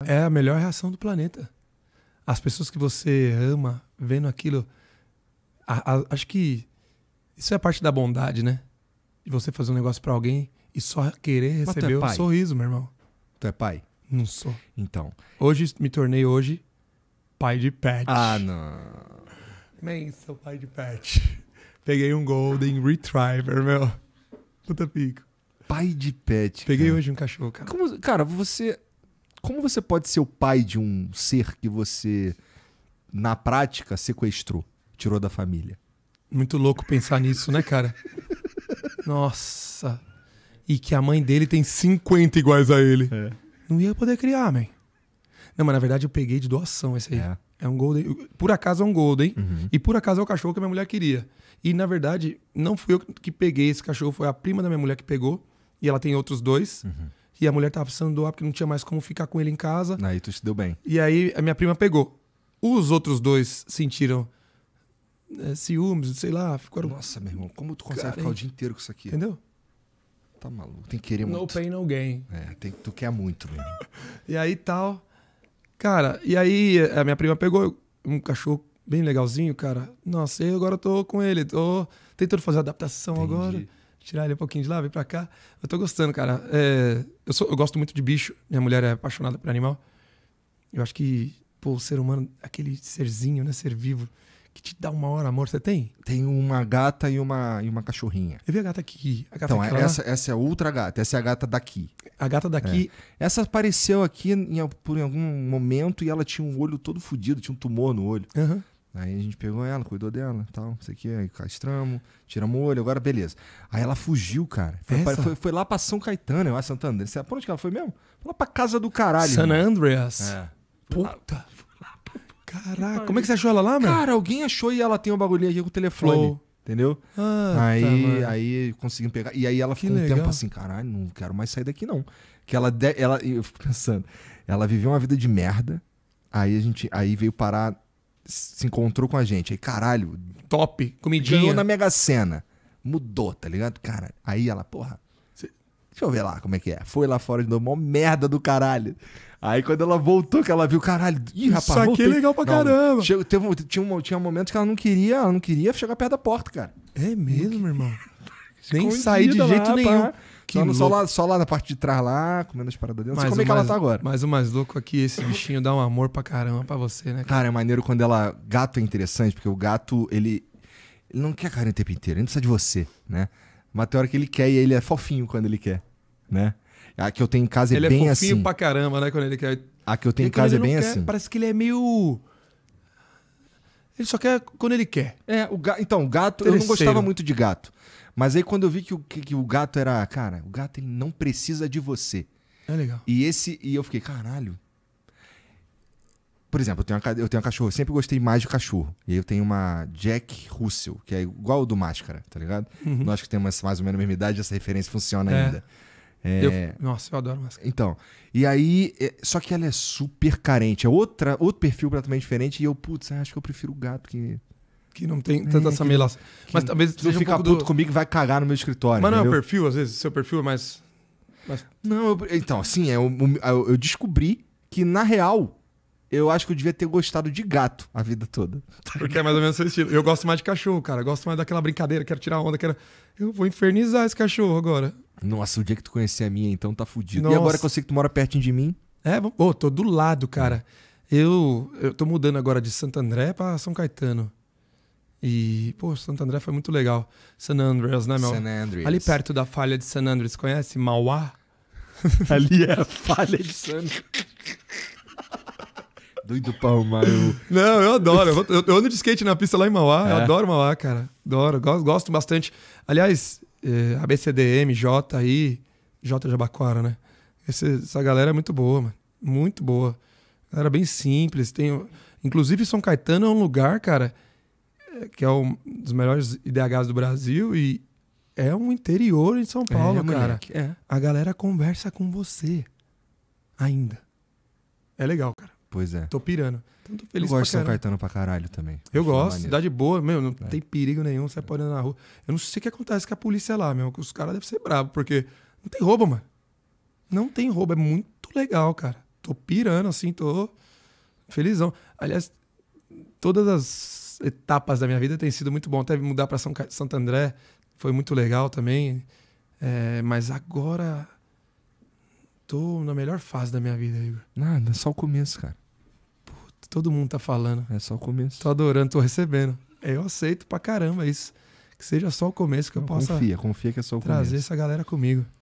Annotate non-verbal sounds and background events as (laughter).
É a melhor reação do planeta. As pessoas que você ama, vendo aquilo. A, a, acho que isso é parte da bondade, né? De você fazer um negócio para alguém e só querer é receber é um sorriso, meu irmão. Tu é pai? Não sou. Então. Hoje me tornei hoje pai de pet. Ah, não. Man, sou pai de pet. Peguei um Golden Retriever, meu. Puta pico. Pai de pet. Peguei cara. hoje um cachorro, cara. Como, cara, você como você pode ser o pai de um ser que você, na prática, sequestrou, tirou da família? Muito louco pensar nisso, né, cara? (laughs) Nossa. E que a mãe dele tem 50 iguais a ele. É. Não ia poder criar, man. Não, mas na verdade eu peguei de doação esse aí. É. É um Golden. Por acaso é um Golden. Uhum. E por acaso é o cachorro que a minha mulher queria. E na verdade, não fui eu que peguei esse cachorro, foi a prima da minha mulher que pegou. E ela tem outros dois. Uhum. E a mulher tava precisando doar porque não tinha mais como ficar com ele em casa. Aí tu se deu bem. E aí a minha prima pegou. Os outros dois sentiram é, ciúmes, sei lá. Ficaram... Nossa, meu irmão, como tu consegue Cara, ficar o dia inteiro com isso aqui? Entendeu? Tá maluco. Tem que querer muito. No pain, no gain. É, tem, tu quer muito (laughs) e aí tal. Cara, e aí eh, a minha prima pegou um cachorro bem legalzinho, cara. Nossa, eu agora tô com ele, tô tentando fazer adaptação Entendi. agora tirar ele um pouquinho de lá, vir pra cá. Eu tô gostando, cara. É, eu, sou, eu gosto muito de bicho. Minha mulher é apaixonada por animal. Eu acho que, pô, o ser humano, aquele serzinho, né? Ser vivo, que te dá uma hora amor. Você tem? Tem uma gata e uma, e uma cachorrinha. Eu vi a gata aqui. A gata então, aqui, é, essa, essa é a ultra gata. Essa é a gata daqui. A gata daqui. É. Essa apareceu aqui em, por algum momento e ela tinha um olho todo fodido, tinha um tumor no olho. Aham. Uhum. Aí a gente pegou ela, cuidou dela tal, não sei o que, aí castramos, tiramos o olho, agora beleza. Aí ela fugiu, cara. Foi, pra, foi, foi lá pra São Caetano, eu acho, Santo André. Sabe por onde que ela foi mesmo? Foi lá pra casa do caralho. San Andreas. É. Puta. Caraca, como é que você achou ela lá, mano? Cara, alguém achou e ela tem um bagulhinho aqui com o telefone. Flow. Entendeu? Ah, aí, tá, aí conseguimos pegar. E aí ela que ficou um tempo assim, caralho, não quero mais sair daqui, não. Que ela, ela. Eu fico pensando, ela viveu uma vida de merda. Aí a gente. Aí veio parar se encontrou com a gente. Aí, caralho, Top, comidinha. ganhou na Mega Sena. Mudou, tá ligado? Cara, aí ela, porra, Deixa eu ver lá como é que é. Foi lá fora de novo, mó merda do caralho. Aí quando ela voltou, que ela viu, caralho, ih, rapaz, Isso aqui é legal pra não, caramba. Chegou, teve, tinha, um, tinha um momentos que ela não queria, ela não queria chegar perto da porta, cara. É mesmo, irmão? (laughs) Nem sair de jeito lá, nenhum. Que só, Só, lá, só lá na parte de trás lá, comendo as paradas dentro. Mas como é que mais, ela tá agora. Mas o mais louco aqui, esse bichinho dá um amor pra caramba pra você, né? Cara, cara é maneiro quando ela... Gato é interessante, porque o gato, ele... Ele não quer carinho o tempo inteiro, ele não precisa de você, né? Mas tem hora que ele quer e ele é fofinho quando ele quer, né? A que eu tenho em casa é ele é bem assim. Ele é fofinho assim. pra caramba, né? Quando ele quer. A que eu tenho em casa é bem quer, assim. Parece que ele é meio. Ele só quer quando ele quer. É, o ga... então, o gato. Eu não gostava muito de gato. Mas aí quando eu vi que o, que, que o gato era. Cara, o gato ele não precisa de você. É legal. E esse. E eu fiquei, caralho. Por exemplo, eu tenho, uma, eu tenho um cachorro, eu sempre gostei mais de cachorro. E aí eu tenho uma Jack Russell, que é igual ao do Máscara, tá ligado? Uhum. Nós que temos mais ou menos a mesma idade, essa referência funciona é. ainda. É... Eu... Nossa, eu adoro máscara. Então, e aí, é... só que ela é super carente. É outra, outro perfil completamente diferente. E eu, putz, acho que eu prefiro o gato que que não tem é, tanta é, essa que, mas talvez se seja ficar um puto do... comigo e vai cagar no meu escritório. Mas não entendeu? é o perfil, às vezes, seu perfil é mais. mais... Não, eu, então, assim, eu, é eu, eu descobri que, na real, eu acho que eu devia ter gostado de gato a vida toda. Porque é mais ou menos seu estilo. Eu gosto mais de cachorro, cara. Eu gosto mais daquela brincadeira, quero tirar onda, quero. Eu vou infernizar esse cachorro agora. Nossa, o dia que tu conhecer a minha, então tá fudido. Nossa. E agora que eu sei que tu mora pertinho de mim? É, ô, oh, tô do lado, cara. É. Eu, eu tô mudando agora de Santo André pra São Caetano. E, pô, Santo André foi muito legal. San Andreas, né, meu? San Andreas. Ali perto da falha de San Andreas, conhece Mauá? (laughs) Ali é a falha de San (laughs) Doido do arrumar eu... Não, eu adoro. Eu, eu, ando de skate na pista lá em Mauá. É. Eu adoro Mauá, cara. Adoro. Gosto, gosto bastante. Aliás, é, ABCDM, J aí, J Jabaquara, né? Esse, essa galera é muito boa, mano. Muito boa. Era bem simples. Tem, inclusive, São Caetano é um lugar, cara que é um dos melhores IDHs do Brasil e é um interior em São é, Paulo, é, cara. É. A galera conversa com você ainda. É legal, cara. Pois é. Tô pirando. Então, tô feliz eu gosto de São Caetano pra caralho também. Eu, gosto, cidade boa, meu, não é. tem perigo nenhum, você é. pode andar na rua. Eu não sei o que acontece com a polícia lá, meu. Os caras devem ser bravos, porque não tem roubo, mano. Não tem roubo, é muito legal, cara. Tô pirando, assim, tô felizão. Aliás, todas as etapas da minha vida tem sido muito bom. Até mudar para São Santo André foi muito legal também. É, mas agora tô na melhor fase da minha vida, Igor. Nada, só o começo, cara. todo mundo tá falando. É só o começo. Tô adorando, tô recebendo. Eu aceito pra caramba isso. Que seja só o começo que Não, eu possa. Confia, confia que é só o trazer começo. Trazer essa galera comigo.